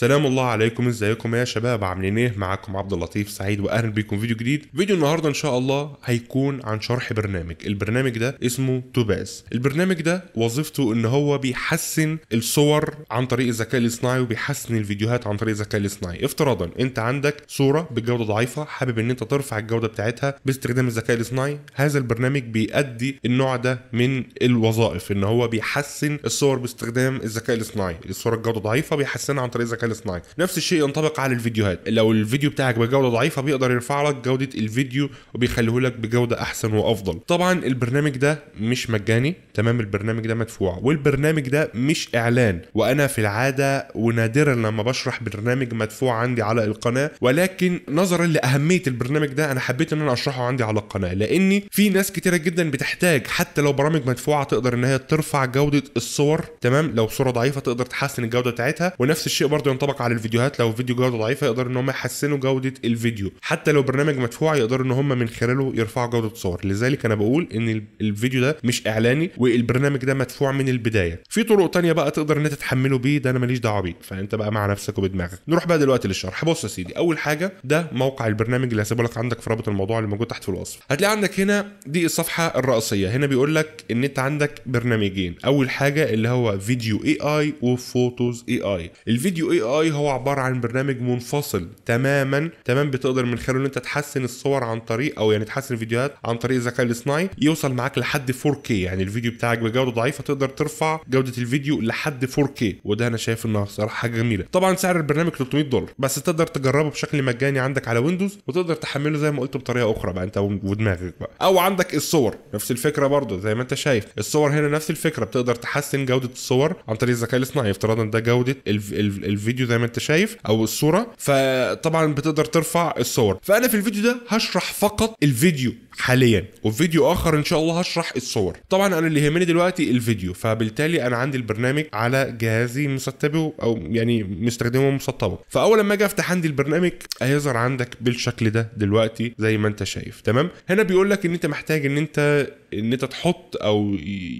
سلام الله عليكم ازيكم يا شباب عاملين ايه معاكم عبد اللطيف سعيد واهلا بيكم فيديو جديد فيديو النهارده ان شاء الله هيكون عن شرح برنامج البرنامج ده اسمه توباز البرنامج ده وظيفته ان هو بيحسن الصور عن طريق الذكاء الاصطناعي وبيحسن الفيديوهات عن طريق الذكاء الاصطناعي افتراضا انت عندك صوره بجوده ضعيفه حابب ان انت ترفع الجوده بتاعتها باستخدام الذكاء الاصطناعي هذا البرنامج بيؤدي النوع ده من الوظائف ان هو بيحسن الصور باستخدام الذكاء الاصطناعي الصوره الجوده ضعيفه بيحسنها عن طريق الذكاء مكان نفس الشيء ينطبق على الفيديوهات لو الفيديو بتاعك بجوده ضعيفه بيقدر يرفع لك جوده الفيديو وبيخليه لك بجوده احسن وافضل طبعا البرنامج ده مش مجاني تمام البرنامج ده مدفوع والبرنامج ده مش اعلان وانا في العاده ونادرا لما بشرح برنامج مدفوع عندي على القناه ولكن نظرا لاهميه البرنامج ده انا حبيت ان انا اشرحه عندي على القناه لاني في ناس كتيره جدا بتحتاج حتى لو برامج مدفوعه تقدر ان هي ترفع جوده الصور تمام لو صوره ضعيفه تقدر تحسن الجوده بتاعتها ونفس الشيء برضه ينطبق على الفيديوهات لو فيديو جوده ضعيفه يقدر ان هم يحسنوا جوده الفيديو حتى لو برنامج مدفوع يقدروا ان هم من خلاله يرفعوا جوده الصور لذلك انا بقول ان الفيديو ده مش اعلاني والبرنامج ده مدفوع من البدايه في طرق تانية بقى تقدر ان انت تحمله بيه ده انا ماليش دعوه بيه فانت بقى مع نفسك وبدماغك نروح بقى دلوقتي للشرح بص يا سيدي اول حاجه ده موقع البرنامج اللي هسيبه لك عندك في رابط الموضوع اللي موجود تحت في الوصف هتلاقي عندك هنا دي الصفحه الرئيسيه هنا بيقول لك ان انت عندك برنامجين اول حاجه اللي هو فيديو اي اي وفوتوز اي اي الفيديو اي اي هو عباره عن برنامج منفصل تماما تمام بتقدر من خلاله انت تحسن الصور عن طريق او يعني تحسن الفيديوهات عن طريق الذكاء الاصطناعي يوصل معاك لحد 4K يعني الفيديو بتاعك بجوده ضعيفه تقدر ترفع جوده الفيديو لحد 4K وده انا شايف انها صراحه حاجه جميله طبعا سعر البرنامج 300 دولار بس تقدر تجربه بشكل مجاني عندك على ويندوز وتقدر تحمله زي ما قلت بطريقه اخرى بقى انت ودماغك بقى او عندك الصور نفس الفكره برضه زي ما انت شايف الصور هنا نفس الفكره بتقدر تحسن جوده الصور عن طريق الذكاء الاصطناعي افتراضا ده جوده الفيديو الفيديو زي ما انت شايف او الصوره فطبعا بتقدر ترفع الصور فانا في الفيديو ده هشرح فقط الفيديو حاليا وفيديو اخر ان شاء الله هشرح الصور طبعا انا اللي يهمني دلوقتي الفيديو فبالتالي انا عندي البرنامج على جهازي مسطبه او يعني مستخدمه مسطبه فاول ما اجي افتح عندي البرنامج هيظهر عندك بالشكل ده دلوقتي زي ما انت شايف تمام هنا بيقول لك ان انت محتاج ان انت ان انت تحط او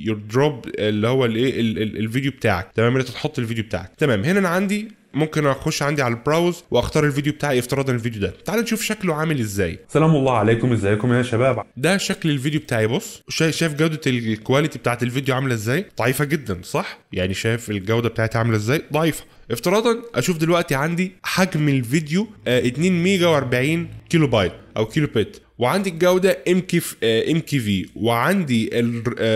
يور دروب اللي هو الايه الفيديو بتاعك تمام ان انت تحط الفيديو بتاعك تمام هنا انا عندي ممكن اخش عندي على البراوز واختار الفيديو بتاعي افتراضا الفيديو ده تعال نشوف شكله عامل ازاي سلام الله عليكم ازيكم يا شباب ده شكل الفيديو بتاعي بص شايف جوده الكواليتي بتاعت الفيديو عامله ازاي ضعيفه جدا صح يعني شايف الجوده بتاعتي عامله ازاي ضعيفه افتراضا اشوف دلوقتي عندي حجم الفيديو 2 آه، ميجا و40 كيلو بايت او كيلو بيت وعندي الجوده ام كي ام كي في وعندي آه،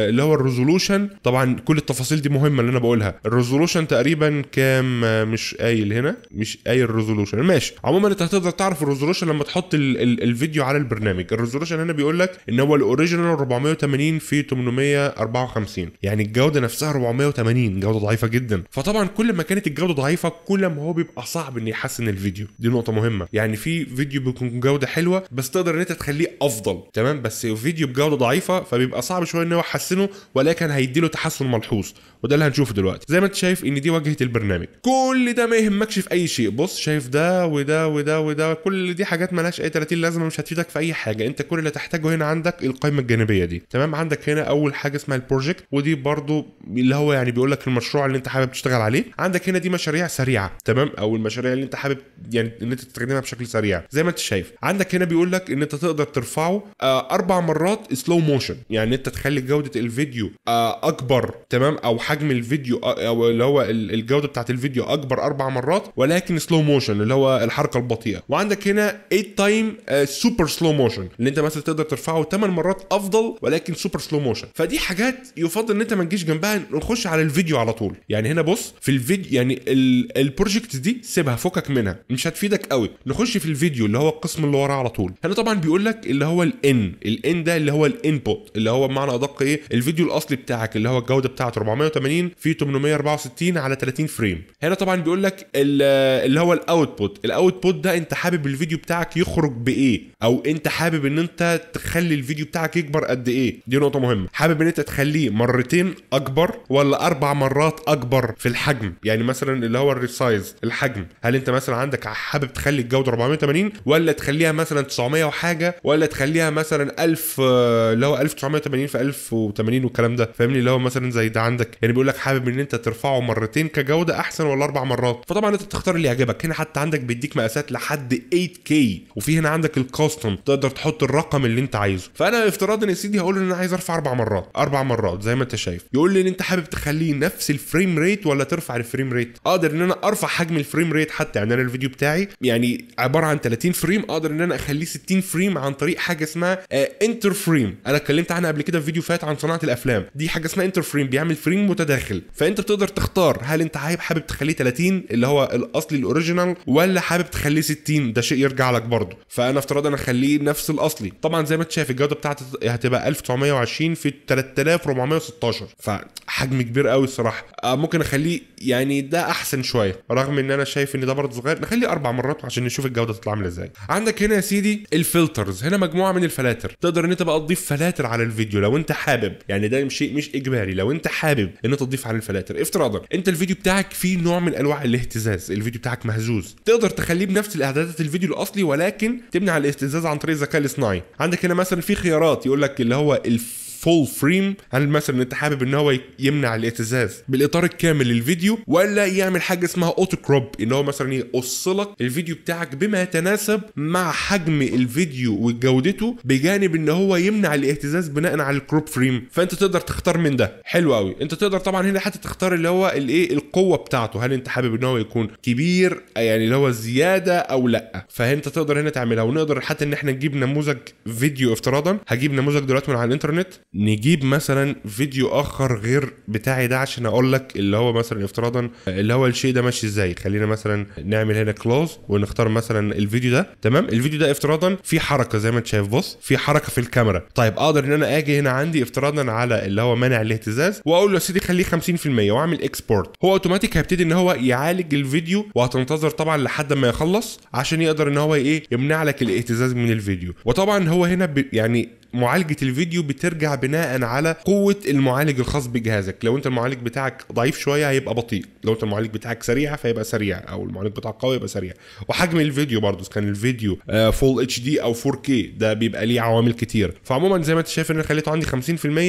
اللي هو الريزولوشن طبعا كل التفاصيل دي مهمه اللي انا بقولها الريزولوشن تقريبا كام آه، مش قايل هنا مش قايل الريزولوشن ماشي عموما انت هتقدر تعرف الريزولوشن لما تحط الـ الـ الفيديو على البرنامج الريزولوشن هنا بيقول لك ان هو الاوريجينال 480 في 854 يعني الجوده نفسها 480 جوده ضعيفه جدا فطبعا كل ما كانت الجوده ضعيفه كل ما هو بيبقى صعب ان يحسن الفيديو دي نقطه مهمه يعني في فيديو بيكون جوده حلوه بس تقدر ان انت هيخليه افضل تمام بس فيديو بجوده ضعيفه فبيبقى صعب شويه ان هو يحسنه ولكن هيديله تحسن ملحوظ وده اللي هنشوفه دلوقتي زي ما انت شايف ان دي واجهه البرنامج كل ده ما يهمكش في اي شيء بص شايف ده وده وده وده كل دي حاجات مالهاش اي 30 لازمه مش هتفيدك في اي حاجه انت كل اللي تحتاجه هنا عندك القائمه الجانبيه دي تمام عندك هنا اول حاجه اسمها البروجكت ودي برضو اللي هو يعني بيقول لك المشروع اللي انت حابب تشتغل عليه عندك هنا دي مشاريع سريعه تمام او المشاريع اللي انت حابب يعني ان انت تستخدمها بشكل سريع زي ما انت شايف عندك هنا بيقول لك ان انت تقدر تقدر ترفعه آه، اربع مرات سلو موشن يعني انت تخلي جوده الفيديو آه، اكبر تمام او حجم الفيديو آه، او اللي هو الجوده بتاعت الفيديو اكبر اربع مرات ولكن سلو موشن اللي هو الحركه البطيئه وعندك هنا 8 تايم سوبر سلو موشن اللي انت مثلا تقدر ترفعه 8 مرات افضل ولكن سوبر سلو موشن فدي حاجات يفضل ان انت ما تجيش جنبها نخش على الفيديو على طول يعني هنا بص في الفيديو يعني البروجكت دي سيبها فكك منها مش هتفيدك قوي نخش في الفيديو اللي هو القسم اللي وراه على طول هنا طبعا بيقول لك عندك اللي هو الان الان ده اللي هو الانبوت اللي هو بمعنى ادق ايه الفيديو الاصلي بتاعك اللي هو الجوده بتاعته 480 في 864 على 30 فريم هنا طبعا بيقول لك اللي هو الاوتبوت الاوتبوت ده انت حابب الفيديو بتاعك يخرج بايه او انت حابب ان انت تخلي الفيديو بتاعك يكبر قد ايه دي نقطه مهمه حابب ان انت تخليه مرتين اكبر ولا اربع مرات اكبر في الحجم يعني مثلا اللي هو الريسايز الحجم هل انت مثلا عندك حابب تخلي الجوده 480 ولا تخليها مثلا 900 وحاجه ولا تخليها مثلا 1000 آه، اللي هو 1980 في 1080 والكلام ده فاهمني اللي هو مثلا زي ده عندك يعني بيقول لك حابب ان انت ترفعه مرتين كجوده احسن ولا اربع مرات فطبعا انت تختار اللي يعجبك هنا حتى عندك بيديك مقاسات لحد 8K وفي هنا عندك الكاستم تقدر تحط الرقم اللي انت عايزه فانا افتراضا يا سيدي هقول ان انا عايز ارفع اربع مرات اربع مرات زي ما انت شايف يقول لي ان انت حابب تخليه نفس الفريم ريت ولا ترفع الفريم ريت اقدر ان انا ارفع حجم الفريم ريت حتى يعني انا الفيديو بتاعي يعني عباره عن 30 فريم اقدر ان انا اخليه 60 فريم عن عن طريق حاجه اسمها انتر آه، فريم انا اتكلمت عنها قبل كده في فيديو فات عن صناعه الافلام دي حاجه اسمها انتر فريم بيعمل فريم متداخل فانت بتقدر تختار هل انت حابب تخليه 30 اللي هو الاصلي الاوريجينال ولا حابب تخليه 60 ده شيء يرجع لك برضه فانا افترض انا اخليه نفس الاصلي طبعا زي ما انت شايف الجوده بتاعتي هتبقى 1920 في 3416 فحجم كبير قوي الصراحه آه، ممكن اخليه يعني ده احسن شويه رغم ان انا شايف ان ده برضه صغير نخليه اربع مرات عشان نشوف الجوده تطلع عامله ازاي عندك هنا يا سيدي الفلترز فلاترز هنا مجموعه من الفلاتر تقدر ان انت بقى تضيف فلاتر على الفيديو لو انت حابب يعني ده شيء مش اجباري لو انت حابب ان انت تضيف على الفلاتر افتراضا انت الفيديو بتاعك فيه نوع من انواع الاهتزاز الفيديو بتاعك مهزوز تقدر تخليه بنفس الاعدادات الفيديو الاصلي ولكن تمنع الاهتزاز عن طريق الذكاء الاصطناعي عندك هنا مثلا في خيارات يقول لك اللي هو الف فول فريم هل مثلا انت حابب ان هو يمنع الاهتزاز بالاطار الكامل للفيديو ولا يعمل حاجه اسمها اوتو كروب ان هو مثلا يقص لك الفيديو بتاعك بما يتناسب مع حجم الفيديو وجودته بجانب ان هو يمنع الاهتزاز بناء على الكروب فريم فانت تقدر تختار من ده حلو قوي انت تقدر طبعا هنا حتى تختار اللي هو الايه القوه بتاعته هل انت حابب ان هو يكون كبير يعني اللي هو زياده او لا فانت تقدر هنا تعملها ونقدر حتى ان احنا نجيب نموذج فيديو افتراضا هجيب نموذج دلوقتي من على الانترنت نجيب مثلا فيديو اخر غير بتاعي ده عشان اقول لك اللي هو مثلا افتراضا اللي هو الشيء ده ماشي ازاي خلينا مثلا نعمل هنا كلوز ونختار مثلا الفيديو ده تمام الفيديو ده افتراضا في حركه زي ما انت شايف بص في حركه في الكاميرا طيب اقدر ان انا اجي هنا عندي افتراضا على اللي هو منع الاهتزاز واقول له يا سيدي خليه 50% واعمل اكسبورت هو اوتوماتيك هيبتدي ان هو يعالج الفيديو وهتنتظر طبعا لحد ما يخلص عشان يقدر ان هو ايه يمنع لك الاهتزاز من الفيديو وطبعا هو هنا يعني معالجه الفيديو بترجع بناء على قوه المعالج الخاص بجهازك لو انت المعالج بتاعك ضعيف شويه هيبقى بطيء لو انت المعالج بتاعك سريع فيبقى سريع او المعالج بتاعك قوي يبقى سريع وحجم الفيديو برضو كان الفيديو فول اتش دي او 4 كي ده بيبقى ليه عوامل كتير فعموما زي ما انت شايف ان انا خليته عندي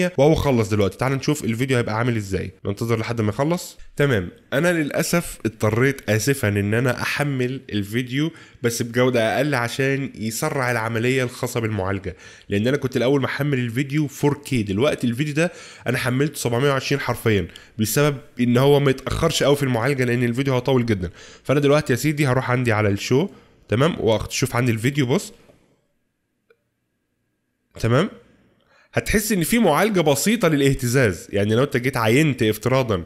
50% وهو خلص دلوقتي تعال نشوف الفيديو هيبقى عامل ازاي ننتظر لحد ما يخلص تمام انا للاسف اضطريت اسفا ان انا احمل الفيديو بس بجوده اقل عشان يسرع العمليه الخاصه بالمعالجه لان انا كنت الاول محمل الفيديو 4K دلوقتي الفيديو ده انا حملته 720 حرفيا بسبب ان هو ما يتاخرش قوي في المعالجه لان الفيديو هو طويل جدا فانا دلوقتي يا سيدي هروح عندي على الشو تمام واشوف عندي الفيديو بص تمام هتحس ان في معالجه بسيطه للاهتزاز يعني لو انت جيت عينت افتراضا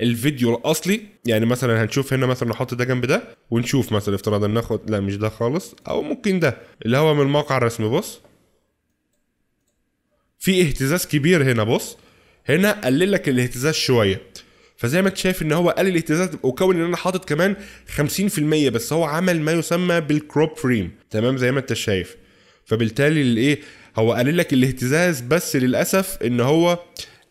الفيديو الاصلي يعني مثلا هنشوف هنا مثلا نحط ده جنب ده ونشوف مثلا افتراضا ناخد لا مش ده خالص او ممكن ده اللي هو من الموقع الرسمي بص في اهتزاز كبير هنا بص هنا قلل لك الاهتزاز شويه فزي ما انت شايف ان هو قلل الاهتزاز وكون ان انا حاطط كمان 50% بس هو عمل ما يسمى بالكروب فريم تمام زي ما انت شايف فبالتالي الايه هو قلل لك الاهتزاز بس للاسف ان هو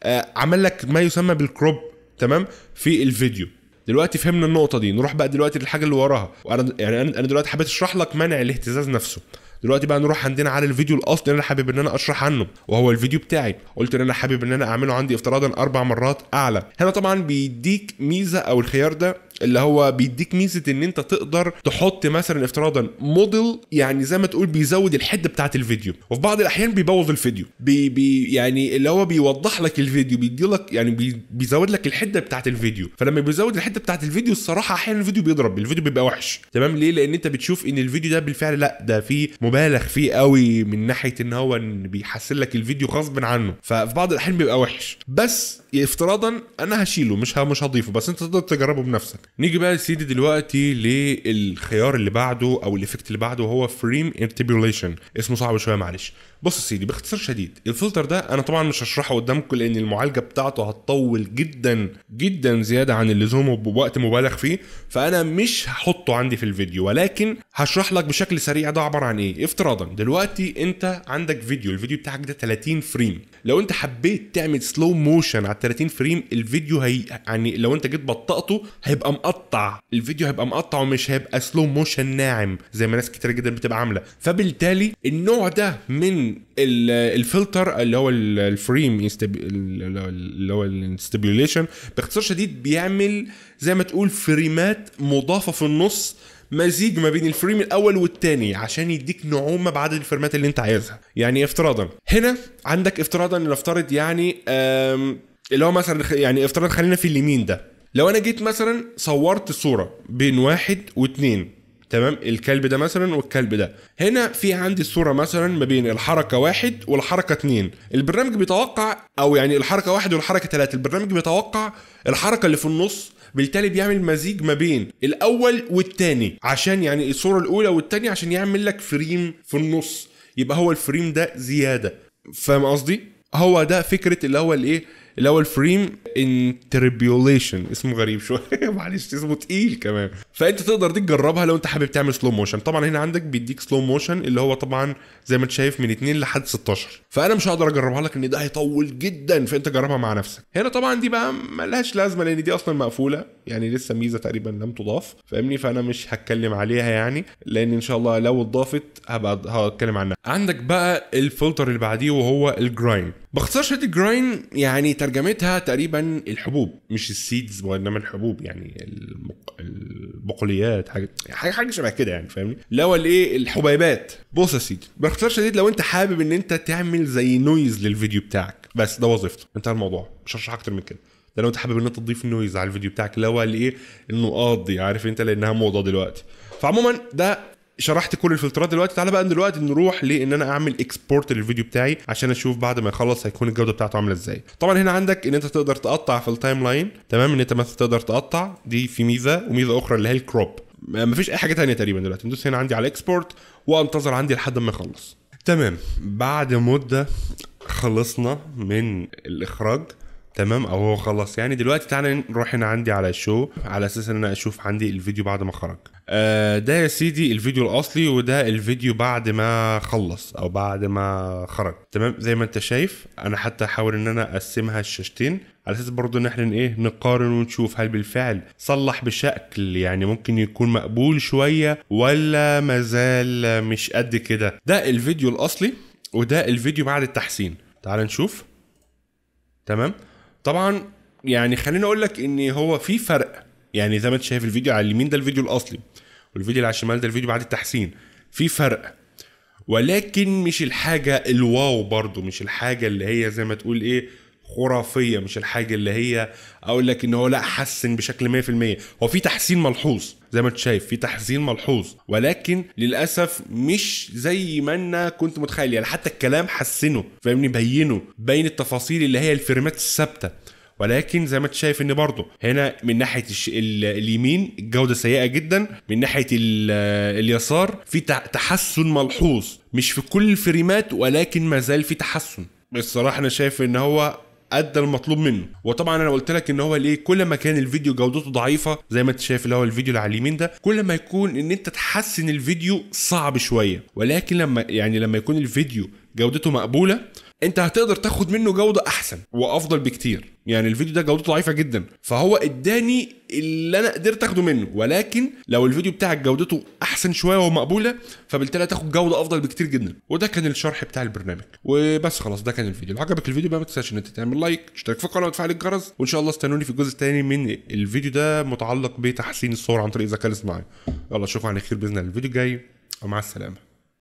آه، عمل لك ما يسمى بالكروب تمام في الفيديو دلوقتي فهمنا النقطه دي نروح بقى دلوقتي للحاجه اللي وراها وانا يعني انا دلوقتي حبيت اشرح لك منع الاهتزاز نفسه دلوقتي بقى نروح عندنا على الفيديو الاصلي اللي انا حابب ان انا اشرح عنه وهو الفيديو بتاعي قلت ان انا حابب ان انا اعمله عندي افتراضا اربع مرات اعلى هنا طبعا بيديك ميزه او الخيار ده اللي هو بيديك ميزه ان انت تقدر تحط مثلا افتراضا موديل يعني زي ما تقول بيزود الحده بتاعت الفيديو وفي بعض الاحيان بيبوظ الفيديو بي بي يعني اللي هو بيوضح لك الفيديو بيدي لك يعني بي بيزود لك الحده بتاعت الفيديو فلما بيزود الحده بتاعت الفيديو الصراحه احيانا الفيديو بيضرب الفيديو بيبقى وحش تمام ليه لان انت بتشوف ان الفيديو ده بالفعل لا ده فيه مبالغ فيه قوي من ناحيه ان هو بيحسن لك الفيديو غصب عنه ففي بعض الاحيان بيبقى وحش بس افتراضا انا هشيله مش مش هضيفه بس انت تقدر تجربه بنفسك نيجي بقى يا سيدي دلوقتي للخيار اللي بعده او الايفكت اللي بعده هو فريم انتبيوليشن اسمه صعب شويه معلش بص يا سيدي باختصار شديد الفلتر ده انا طبعا مش هشرحه قدامكم لان المعالجه بتاعته هتطول جدا جدا زياده عن اللزوم وبوقت مبالغ فيه فانا مش هحطه عندي في الفيديو ولكن هشرح لك بشكل سريع ده عباره عن ايه افتراضا دلوقتي انت عندك فيديو الفيديو بتاعك ده 30 فريم لو انت حبيت تعمل سلو موشن على 30 فريم الفيديو هي يعني لو انت جيت بطأته هيبقى مقطع الفيديو هيبقى مقطع ومش هيبقى سلو موشن ناعم زي ما ناس كتير جدا بتبقى عامله فبالتالي النوع ده من الفلتر اللي هو الفريم اللي هو الاستبيوليشن باختصار شديد بيعمل زي ما تقول فريمات مضافه في النص مزيج ما بين الفريم الاول والثاني عشان يديك نعومه بعدد الفريمات اللي انت عايزها يعني افتراضا هنا عندك افتراضا نفترض يعني اللي هو مثلا يعني افتراض خلينا في اليمين ده لو انا جيت مثلا صورت صوره بين واحد واثنين تمام الكلب ده مثلا والكلب ده هنا في عندي الصوره مثلا ما بين الحركه واحد والحركه اثنين البرنامج بيتوقع او يعني الحركه واحد والحركه ثلاثه البرنامج بيتوقع الحركه اللي في النص بالتالي بيعمل مزيج ما بين الاول والتاني عشان يعني الصوره الاولى والتانيه عشان يعمل لك فريم في النص يبقى هو الفريم ده زياده فاهم قصدي هو ده فكره اللي هو الايه اللي هو الفريم انتربيوليشن اسمه غريب شويه معلش اسمه تقيل كمان فانت تقدر دي تجربها لو انت حابب تعمل سلو موشن طبعا هنا عندك بيديك سلو موشن اللي هو طبعا زي ما انت شايف من 2 لحد 16 فانا مش هقدر اجربها لك ان ده هيطول جدا فانت جربها مع نفسك هنا طبعا دي بقى ملهاش لازمه لان دي اصلا مقفوله يعني لسه ميزه تقريبا لم تضاف فاهمني فانا مش هتكلم عليها يعني لان ان شاء الله لو اتضافت هبقى هتكلم عنها عندك بقى الفلتر اللي بعديه وهو الجرايند باختصار شديد جراين يعني ترجمتها تقريبا الحبوب مش السيدز وانما الحبوب يعني المق... البقوليات حاجه حاجه شبه كده يعني فاهمني اللي هو الايه الحبيبات بص يا سيدي باختصار شديد لو انت حابب ان انت تعمل زي نويز للفيديو بتاعك بس ده وظيفته انتهى الموضوع مش هشرح اكتر من كده ده لو انت حابب ان انت تضيف نويز على الفيديو بتاعك اللي هو الايه النقاط دي عارف انت لانها موضه دلوقتي فعموما ده شرحت كل الفلترات دلوقتي تعالى بقى دلوقتي نروح لان انا اعمل اكسبورت للفيديو بتاعي عشان اشوف بعد ما يخلص هيكون الجوده بتاعته عامله ازاي طبعا هنا عندك ان انت تقدر تقطع في التايم لاين تمام ان انت مثلا تقدر تقطع دي في ميزه وميزه اخرى اللي هي الكروب مفيش اي حاجه تانية تقريبا دلوقتي ندوس هنا عندي على اكسبورت وانتظر عندي لحد ما يخلص تمام بعد مده خلصنا من الاخراج تمام او هو خلص يعني دلوقتي تعالى نروح هنا عندي على الشو على اساس ان انا اشوف عندي الفيديو بعد ما خرج آه ده يا سيدي الفيديو الاصلي وده الفيديو بعد ما خلص او بعد ما خرج تمام زي ما انت شايف انا حتى احاول ان انا اقسمها الشاشتين على اساس برضه ان احنا ايه نقارن ونشوف هل بالفعل صلح بشكل يعني ممكن يكون مقبول شويه ولا مازال مش قد كده ده الفيديو الاصلي وده الفيديو بعد التحسين تعال نشوف تمام طبعا يعني خليني اقول لك ان هو في فرق يعني زي ما انت شايف الفيديو على اليمين ده الفيديو الاصلي والفيديو اللي على الشمال ده الفيديو بعد التحسين في فرق ولكن مش الحاجه الواو برضو مش الحاجه اللي هي زي ما تقول ايه خرافيه مش الحاجه اللي هي اقول لك ان هو لا حسن بشكل 100% هو في تحسين ملحوظ زي ما انت شايف في تحسين ملحوظ ولكن للاسف مش زي ما انا كنت متخيل يعني حتى الكلام حسنه فاهمني بينه بين التفاصيل اللي هي الفريمات الثابته ولكن زي ما انت شايف ان برضه هنا من ناحيه اليمين الجوده سيئه جدا من ناحيه اليسار في تحسن ملحوظ مش في كل الفريمات ولكن ما زال في تحسن الصراحه انا شايف ان هو ادى المطلوب منه وطبعا انا قلت لك ان هو ليه كل ما كان الفيديو جودته ضعيفه زي ما انت شايف اللي هو الفيديو اللي على اليمين ده كل ما يكون ان انت تحسن الفيديو صعب شويه ولكن لما يعني لما يكون الفيديو جودته مقبوله انت هتقدر تاخد منه جوده احسن وافضل بكتير يعني الفيديو ده جودته ضعيفه جدا فهو اداني اللي انا قدرت اخده منه ولكن لو الفيديو بتاعك جودته احسن شويه ومقبوله فبالتالي هتاخد جوده افضل بكتير جدا وده كان الشرح بتاع البرنامج وبس خلاص ده كان الفيديو لو عجبك الفيديو بقى ما تنساش ان انت تعمل لايك تشترك في القناه وتفعل الجرس وان شاء الله استنوني في الجزء الثاني من الفيديو ده متعلق بتحسين الصور عن طريق الذكاء الاصطناعي يلا اشوفكم على خير باذن الله الفيديو الجاي ومع السلامه